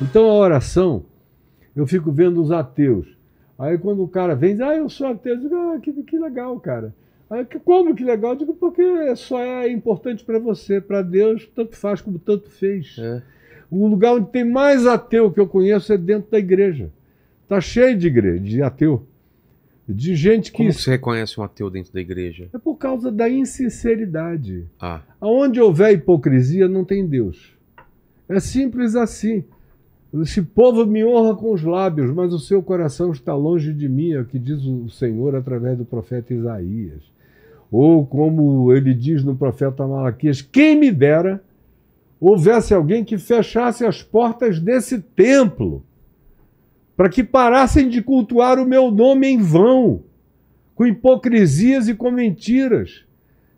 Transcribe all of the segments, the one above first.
Então a oração, eu fico vendo os ateus. Aí quando o cara vem, diz, ah, eu sou ateu, eu digo, ah, que, que legal, cara. Aí, como que legal? Eu digo, porque só é importante para você, para Deus, tanto faz como tanto fez. É. O lugar onde tem mais ateu que eu conheço é dentro da igreja. Tá cheio de igreja, de ateu. De gente que. Como você reconhece um ateu dentro da igreja? É por causa da insinceridade. Ah. Onde houver hipocrisia, não tem Deus. É simples assim. Esse povo me honra com os lábios, mas o seu coração está longe de mim, é o que diz o Senhor através do profeta Isaías. Ou como ele diz no profeta Malaquias: Quem me dera houvesse alguém que fechasse as portas desse templo, para que parassem de cultuar o meu nome em vão, com hipocrisias e com mentiras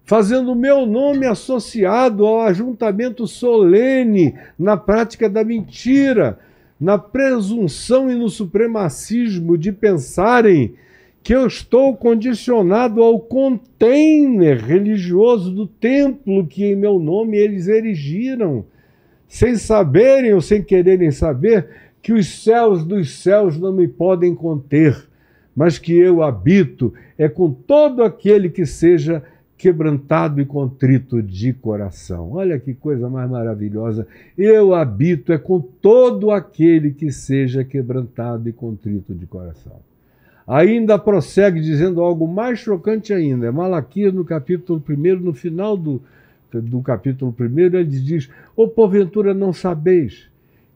fazendo o meu nome associado ao ajuntamento solene na prática da mentira, na presunção e no supremacismo de pensarem que eu estou condicionado ao container religioso do templo que em meu nome eles erigiram, sem saberem ou sem quererem saber que os céus dos céus não me podem conter, mas que eu habito é com todo aquele que seja quebrantado e contrito de coração. Olha que coisa mais maravilhosa. Eu habito é com todo aquele que seja quebrantado e contrito de coração. Ainda prossegue dizendo algo mais chocante ainda. É Malaquias, no capítulo 1, no final do, do capítulo 1, ele diz: Ou oh, porventura não sabeis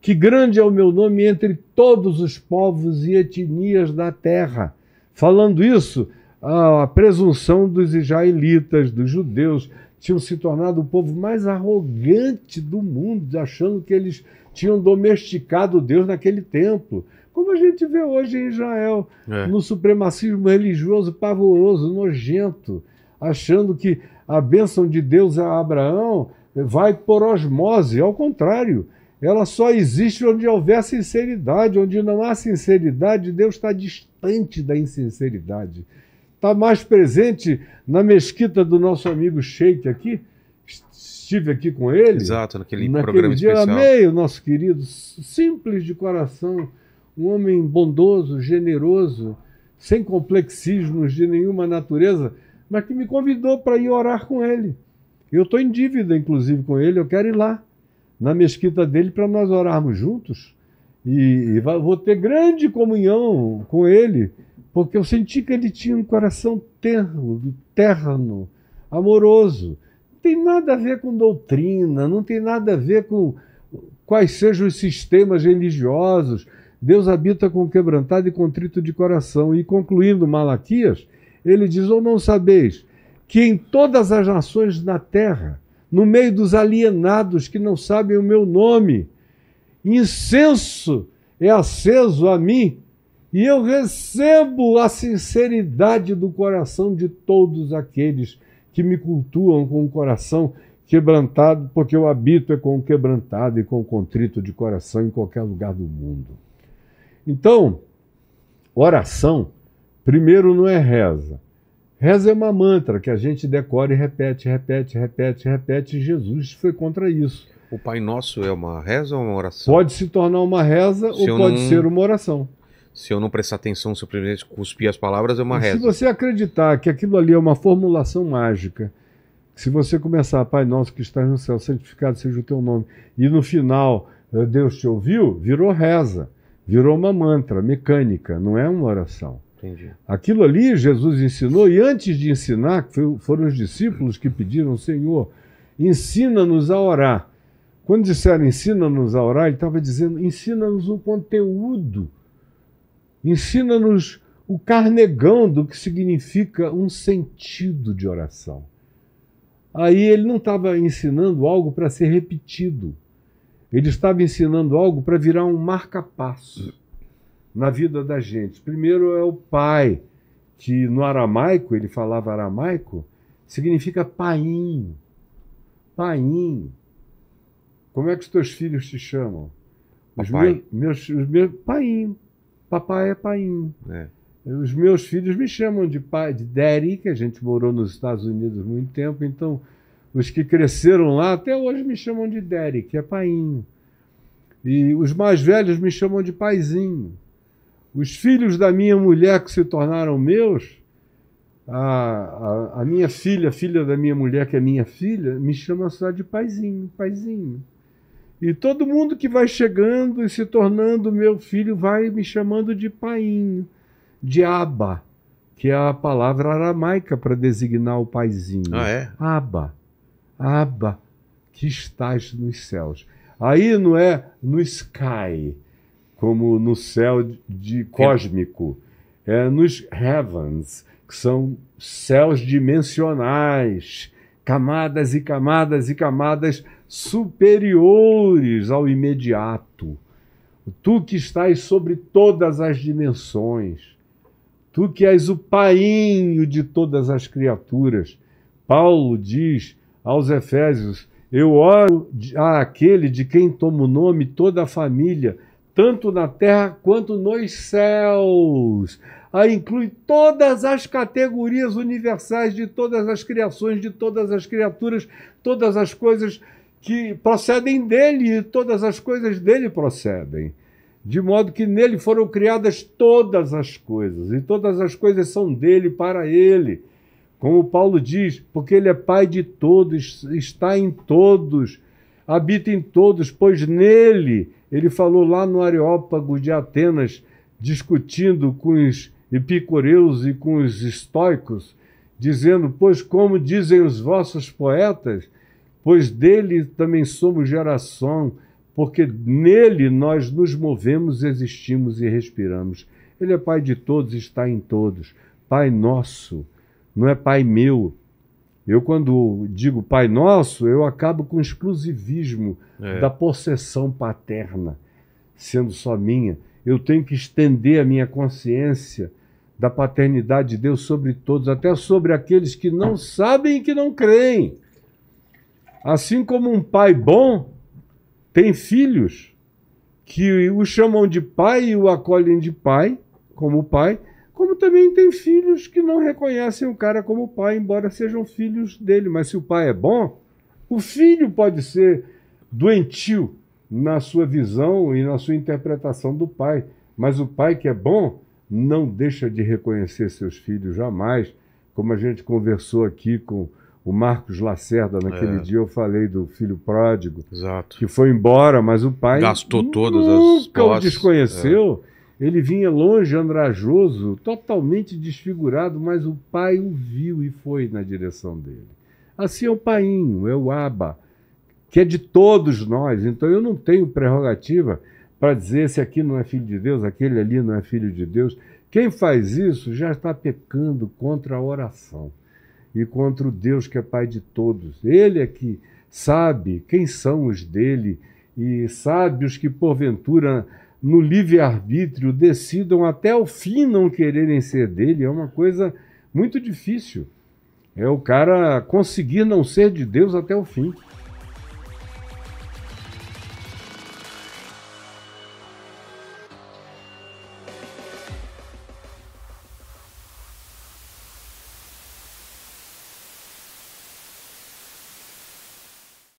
que grande é o meu nome entre todos os povos e etnias da terra. Falando isso, a presunção dos israelitas, dos judeus, tinham se tornado o povo mais arrogante do mundo, achando que eles tinham domesticado Deus naquele templo. Como a gente vê hoje em Israel, é. no supremacismo religioso pavoroso, nojento, achando que a bênção de Deus a Abraão vai por osmose, ao contrário. Ela só existe onde houver sinceridade. Onde não há sinceridade, Deus está distante da insinceridade está mais presente na mesquita do nosso amigo Sheik aqui. Estive aqui com ele. Exato, naquele, naquele programa dia, especial. Amei o nosso querido, simples de coração, um homem bondoso, generoso, sem complexismos de nenhuma natureza, mas que me convidou para ir orar com ele. Eu estou em dívida, inclusive, com ele, eu quero ir lá, na mesquita dele, para nós orarmos juntos. E, e vou ter grande comunhão com ele porque eu senti que ele tinha um coração terno, terno, amoroso. Não tem nada a ver com doutrina, não tem nada a ver com quais sejam os sistemas religiosos. Deus habita com quebrantado e contrito de coração. E concluindo Malaquias, ele diz: Ou não sabeis que em todas as nações da terra, no meio dos alienados que não sabem o meu nome, incenso é aceso a mim e eu recebo a sinceridade do coração de todos aqueles que me cultuam com o coração quebrantado, porque eu habito é com o quebrantado e com o contrito de coração em qualquer lugar do mundo. Então, oração, primeiro não é reza. Reza é uma mantra que a gente decora e repete, repete, repete, repete. E Jesus foi contra isso. O Pai Nosso é uma reza ou uma oração? Pode se tornar uma reza Se ou pode não... ser uma oração se eu não prestar atenção, se eu presidente cuspir as palavras, é uma e reza. Se você acreditar que aquilo ali é uma formulação mágica, se você começar, Pai Nosso que estás no céu, santificado seja o teu nome, e no final eh, Deus te ouviu, virou reza, virou uma mantra mecânica, não é uma oração. Entendi. Aquilo ali Jesus ensinou, e antes de ensinar, foram os discípulos que pediram, Senhor, ensina-nos a orar. Quando disseram ensina-nos a orar, ele estava dizendo ensina-nos o conteúdo Ensina-nos o carnegão do que significa um sentido de oração. Aí ele não estava ensinando algo para ser repetido. Ele estava ensinando algo para virar um marca-passo na vida da gente. Primeiro é o pai, que no aramaico, ele falava aramaico, significa painho. Painho. Como é que os teus filhos te chamam? Os meus, meus, os meus, painho. Papai é painho. É. Os meus filhos me chamam de pai, de Daddy, que a gente morou nos Estados Unidos muito tempo, então os que cresceram lá até hoje me chamam de Daddy, que é painho. E os mais velhos me chamam de paizinho. Os filhos da minha mulher que se tornaram meus, a, a, a minha filha, a filha da minha mulher que é minha filha, me chama só de paizinho, paizinho. E todo mundo que vai chegando e se tornando meu filho vai me chamando de paiinho, de aba, que é a palavra aramaica para designar o paizinho. Ah, é? Aba. Aba, que estás nos céus. Aí não é no sky, como no céu de cósmico. É nos heavens, que são céus dimensionais camadas e camadas e camadas superiores ao imediato. Tu que estás sobre todas as dimensões, tu que és o painho de todas as criaturas. Paulo diz aos Efésios: Eu oro àquele de quem toma o nome toda a família tanto na terra quanto nos céus. Aí inclui todas as categorias universais de todas as criações, de todas as criaturas, todas as coisas que procedem dele e todas as coisas dele procedem. De modo que nele foram criadas todas as coisas, e todas as coisas são dele para ele. Como Paulo diz, porque ele é pai de todos, está em todos habita em todos, pois nele, ele falou lá no Areópago de Atenas, discutindo com os epicureus e com os estoicos, dizendo: Pois como dizem os vossos poetas, pois dele também somos geração, porque nele nós nos movemos, existimos e respiramos. Ele é Pai de todos, está em todos. Pai nosso, não é Pai meu, eu, quando digo Pai Nosso, eu acabo com o exclusivismo é. da possessão paterna, sendo só minha. Eu tenho que estender a minha consciência da paternidade de Deus sobre todos, até sobre aqueles que não sabem e que não creem. Assim como um pai bom tem filhos que o chamam de pai e o acolhem de pai, como pai, como também tem filhos que não reconhecem o cara como pai, embora sejam filhos dele. Mas se o pai é bom, o filho pode ser doentio na sua visão e na sua interpretação do pai. Mas o pai que é bom não deixa de reconhecer seus filhos jamais. Como a gente conversou aqui com o Marcos Lacerda, naquele é. dia eu falei do filho pródigo, Exato. que foi embora, mas o pai gastou todas as posses, o desconheceu. É. Ele vinha longe, andrajoso, totalmente desfigurado, mas o pai o viu e foi na direção dele. Assim é o painho, é o aba, que é de todos nós. Então eu não tenho prerrogativa para dizer se aqui não é filho de Deus, aquele ali não é filho de Deus. Quem faz isso já está pecando contra a oração e contra o Deus que é Pai de todos. Ele é que sabe quem são os dele e sabe os que porventura no livre-arbítrio, decidam até o fim não quererem ser dele, é uma coisa muito difícil. É o cara conseguir não ser de Deus até o fim.